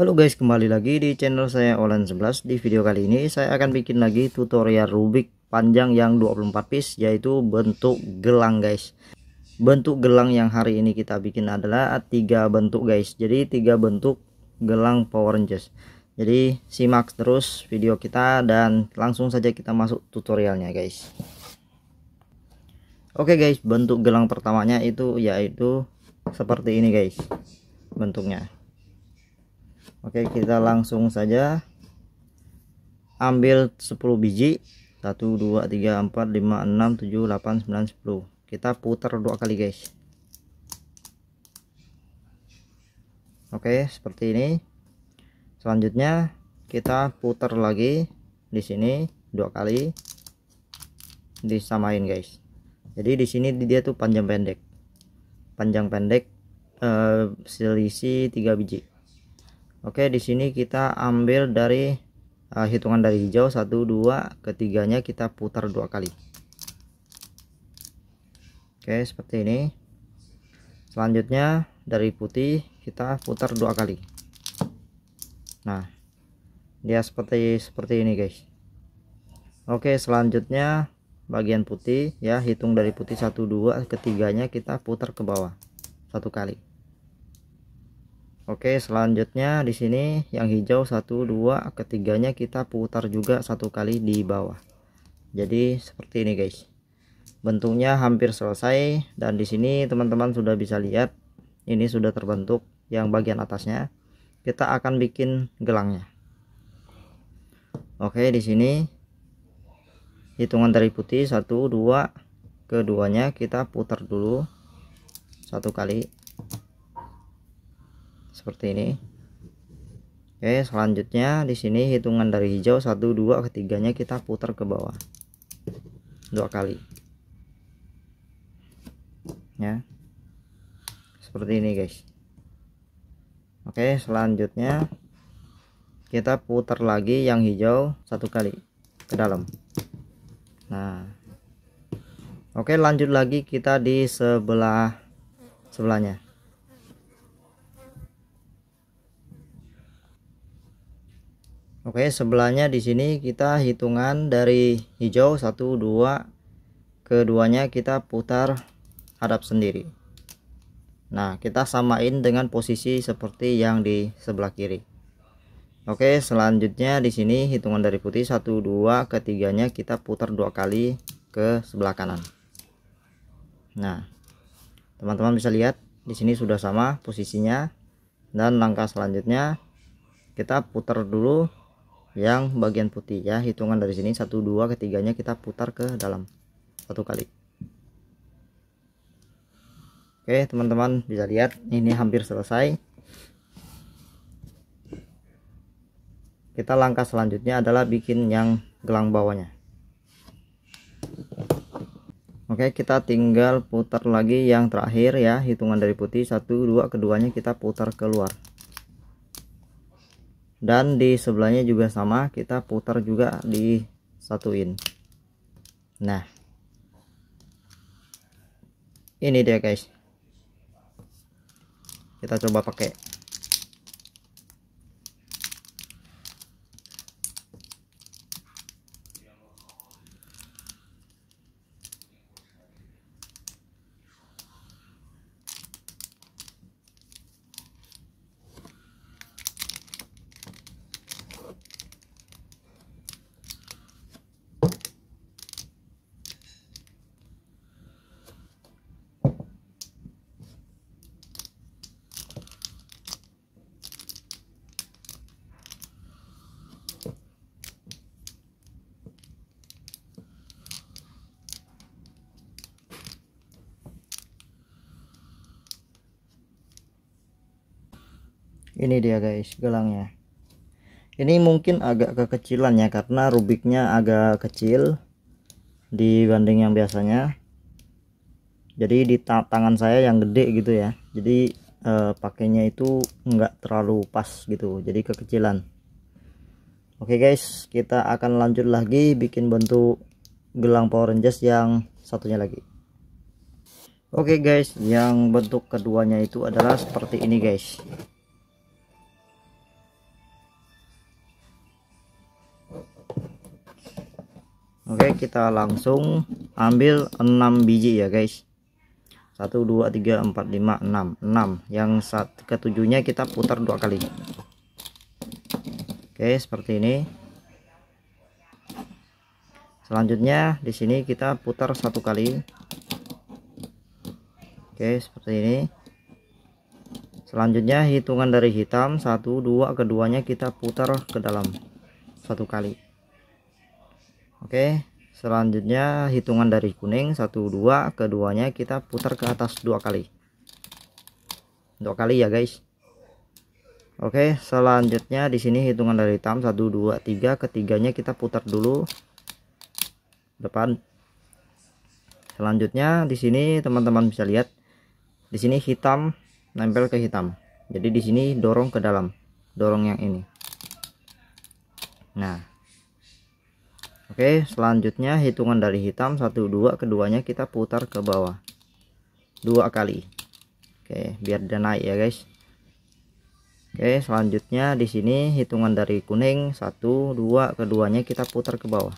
Halo guys kembali lagi di channel saya Olan11 di video kali ini saya akan bikin lagi tutorial rubik panjang yang 24 piece yaitu bentuk gelang guys bentuk gelang yang hari ini kita bikin adalah tiga bentuk guys jadi tiga bentuk gelang Power Rangers jadi simak terus video kita dan langsung saja kita masuk tutorialnya guys Oke guys bentuk gelang pertamanya itu yaitu seperti ini guys bentuknya Oke kita langsung saja ambil 10 biji 1 2 3 4 5 6 7 8 9 10 kita putar dua kali guys Oke seperti ini selanjutnya kita putar lagi di sini dua kali disamain guys jadi di sini dia tuh panjang pendek panjang pendek eh, selisih 3 biji Oke, di sini kita ambil dari uh, hitungan dari hijau 1 2 ketiganya kita putar dua kali. Oke, seperti ini. Selanjutnya dari putih kita putar dua kali. Nah, dia seperti seperti ini, guys. Oke, selanjutnya bagian putih ya hitung dari putih 1 2 ketiganya kita putar ke bawah satu kali Oke, selanjutnya di sini yang hijau 1 2 ketiganya kita putar juga satu kali di bawah. Jadi seperti ini, guys. Bentuknya hampir selesai dan di sini teman-teman sudah bisa lihat ini sudah terbentuk yang bagian atasnya. Kita akan bikin gelangnya. Oke, di sini hitungan dari putih 1 2 keduanya kita putar dulu satu kali seperti ini Oke selanjutnya di sini hitungan dari hijau satu, dua, ketiganya kita putar ke bawah dua kali ya seperti ini guys Oke selanjutnya kita putar lagi yang hijau satu kali ke dalam nah Oke lanjut lagi kita di sebelah sebelahnya Oke, sebelahnya di sini kita hitungan dari hijau 1 2 keduanya kita putar hadap sendiri. Nah, kita samain dengan posisi seperti yang di sebelah kiri. Oke, selanjutnya di sini hitungan dari putih 1 2 ketiganya kita putar dua kali ke sebelah kanan. Nah, teman-teman bisa lihat di sini sudah sama posisinya dan langkah selanjutnya kita putar dulu yang bagian putih ya hitungan dari sini satu dua ketiganya kita putar ke dalam satu kali oke teman-teman bisa lihat ini hampir selesai kita langkah selanjutnya adalah bikin yang gelang bawahnya oke kita tinggal putar lagi yang terakhir ya hitungan dari putih satu dua keduanya kita putar keluar dan di sebelahnya juga sama kita putar juga di satu satuin nah ini dia guys kita coba pakai ini dia guys gelangnya ini mungkin agak kekecilan ya karena rubiknya agak kecil dibanding yang biasanya jadi di tangan saya yang gede gitu ya jadi eh, pakainya itu enggak terlalu pas gitu jadi kekecilan oke okay guys kita akan lanjut lagi bikin bentuk gelang Power Rangers yang satunya lagi oke okay guys yang bentuk keduanya itu adalah seperti ini guys Oke kita langsung ambil 6 biji ya guys 1 2 3 4 5 6 6 yang saat ketujuhnya kita putar dua kali Oke seperti ini selanjutnya di sini kita putar satu kali Oke seperti ini selanjutnya hitungan dari hitam 1 2 keduanya kita putar ke dalam satu kali Oke, selanjutnya hitungan dari kuning satu dua, keduanya kita putar ke atas dua kali. Dua kali ya, guys. Oke, selanjutnya di sini hitungan dari hitam satu dua tiga, ketiganya kita putar dulu depan. Selanjutnya di sini teman-teman bisa lihat di sini hitam nempel ke hitam. Jadi di sini dorong ke dalam, dorong yang ini. Nah, Oke, selanjutnya hitungan dari hitam 1 dua keduanya kita putar ke bawah. Dua kali. Oke, biar dia naik ya, guys. Oke, selanjutnya di sini hitungan dari kuning 1 dua keduanya kita putar ke bawah.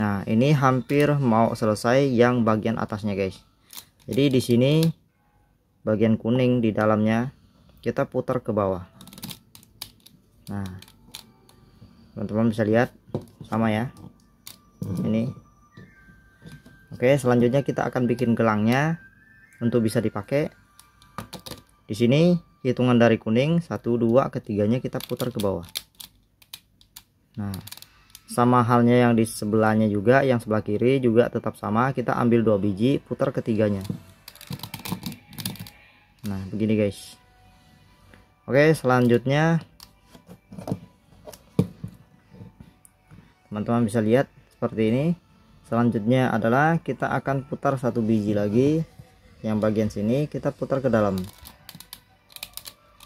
Nah, ini hampir mau selesai yang bagian atasnya, guys. Jadi di sini bagian kuning di dalamnya kita putar ke bawah. Nah, teman-teman bisa lihat sama ya ini oke selanjutnya kita akan bikin gelangnya untuk bisa dipakai di sini hitungan dari kuning satu dua ketiganya kita putar ke bawah nah sama halnya yang di sebelahnya juga yang sebelah kiri juga tetap sama kita ambil dua biji putar ketiganya nah begini guys oke selanjutnya teman-teman bisa lihat seperti ini selanjutnya adalah kita akan putar satu biji lagi yang bagian sini kita putar ke dalam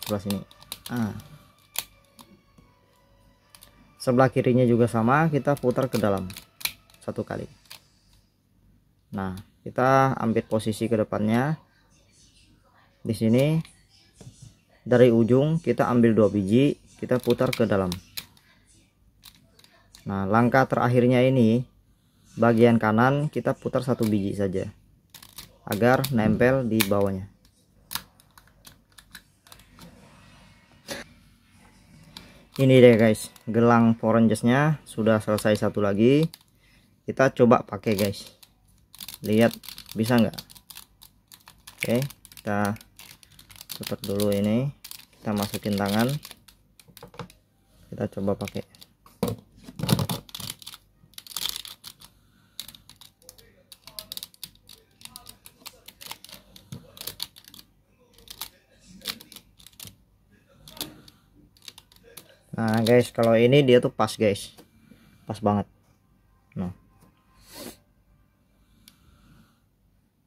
sebelah sini ah. sebelah kirinya juga sama kita putar ke dalam satu kali nah kita ambil posisi ke depannya di sini dari ujung kita ambil dua biji kita putar ke dalam nah langkah terakhirnya ini bagian kanan kita putar satu biji saja agar nempel di bawahnya ini deh guys gelang four sudah selesai satu lagi kita coba pakai guys lihat bisa nggak oke kita tutup dulu ini kita masukin tangan kita coba pakai guys kalau ini dia tuh pas guys pas banget nah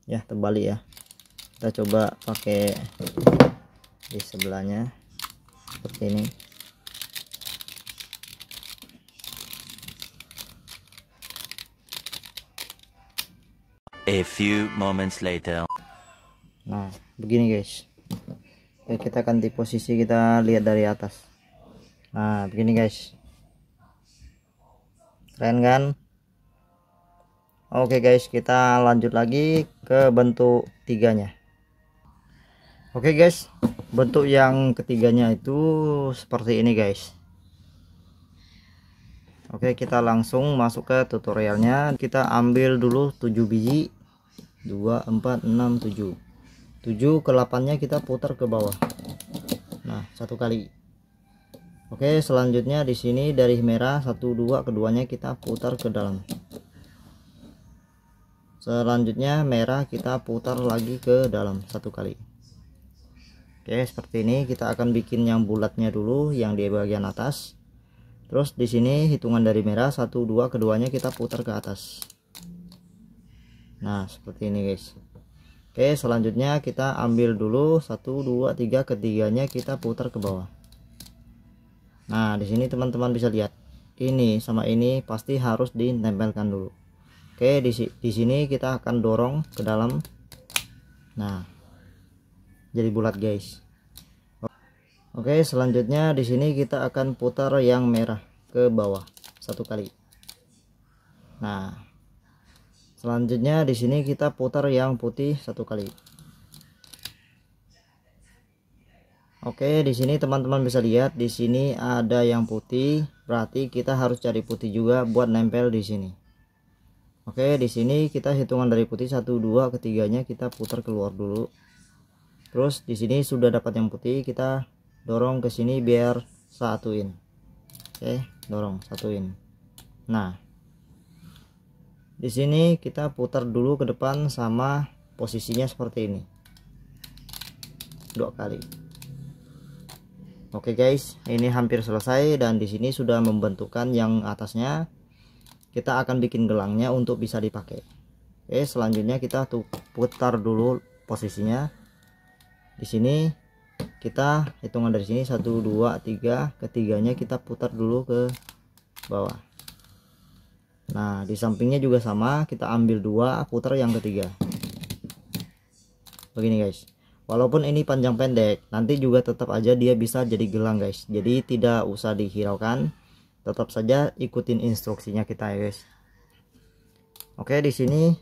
ya terbalik ya kita coba pakai di sebelahnya seperti ini a few moments later nah begini guys Oke, kita di posisi kita lihat dari atas nah begini guys keren kan oke guys kita lanjut lagi ke bentuk tiganya oke guys bentuk yang ketiganya itu seperti ini guys Oke kita langsung masuk ke tutorialnya kita ambil dulu 7 biji 2 4 6 7 7 ke 8 nya kita putar ke bawah nah satu kali Oke, selanjutnya di sini dari merah 1 2 keduanya kita putar ke dalam. Selanjutnya merah kita putar lagi ke dalam satu kali. Oke, seperti ini kita akan bikin yang bulatnya dulu yang di bagian atas. Terus di sini hitungan dari merah 1 2 keduanya kita putar ke atas. Nah, seperti ini guys. Oke, selanjutnya kita ambil dulu 1 2 3 ketiganya kita putar ke bawah nah di sini teman-teman bisa lihat ini sama ini pasti harus ditempelkan dulu oke di, di sini kita akan dorong ke dalam nah jadi bulat guys oke selanjutnya di sini kita akan putar yang merah ke bawah satu kali nah selanjutnya di sini kita putar yang putih satu kali Oke, di sini teman-teman bisa lihat di sini ada yang putih, berarti kita harus cari putih juga buat nempel di sini. Oke, di sini kita hitungan dari putih 1 2 ketiganya kita putar keluar dulu. Terus di sini sudah dapat yang putih, kita dorong ke sini biar satuin. Oke, dorong satuin. Nah, di sini kita putar dulu ke depan sama posisinya seperti ini. Dua kali. Oke guys, ini hampir selesai dan di sini sudah membentukkan yang atasnya. Kita akan bikin gelangnya untuk bisa dipakai. Oke, selanjutnya kita putar dulu posisinya. Di sini kita hitungan dari sini 1 2 3, ketiganya kita putar dulu ke bawah. Nah, di sampingnya juga sama, kita ambil dua, putar yang ketiga. Begini guys. Walaupun ini panjang pendek, nanti juga tetap aja dia bisa jadi gelang guys. Jadi tidak usah dihiraukan, tetap saja ikutin instruksinya kita ya guys. Oke, di sini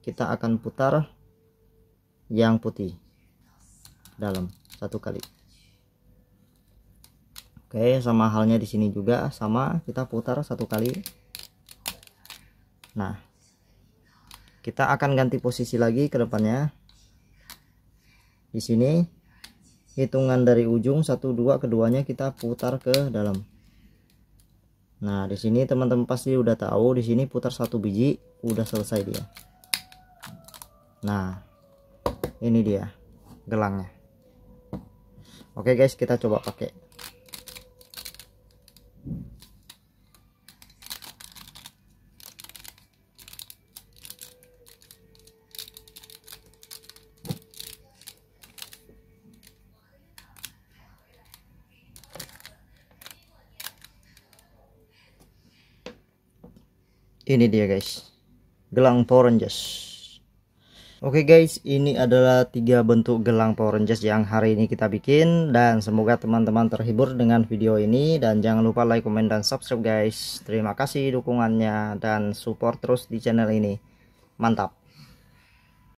kita akan putar yang putih dalam satu kali. Oke, sama halnya di sini juga sama, kita putar satu kali. Nah, kita akan ganti posisi lagi ke depannya di sini hitungan dari ujung satu dua keduanya kita putar ke dalam nah di sini teman-teman pasti udah tahu di sini putar satu biji udah selesai dia nah ini dia gelangnya oke guys kita coba pakai ini dia guys gelang Power Rangers Oke okay guys, ini adalah tiga bentuk gelang Power Rangers yang hari ini kita bikin dan semoga teman-teman terhibur dengan video ini dan jangan lupa like, comment dan subscribe guys. Terima kasih dukungannya dan support terus di channel ini. Mantap.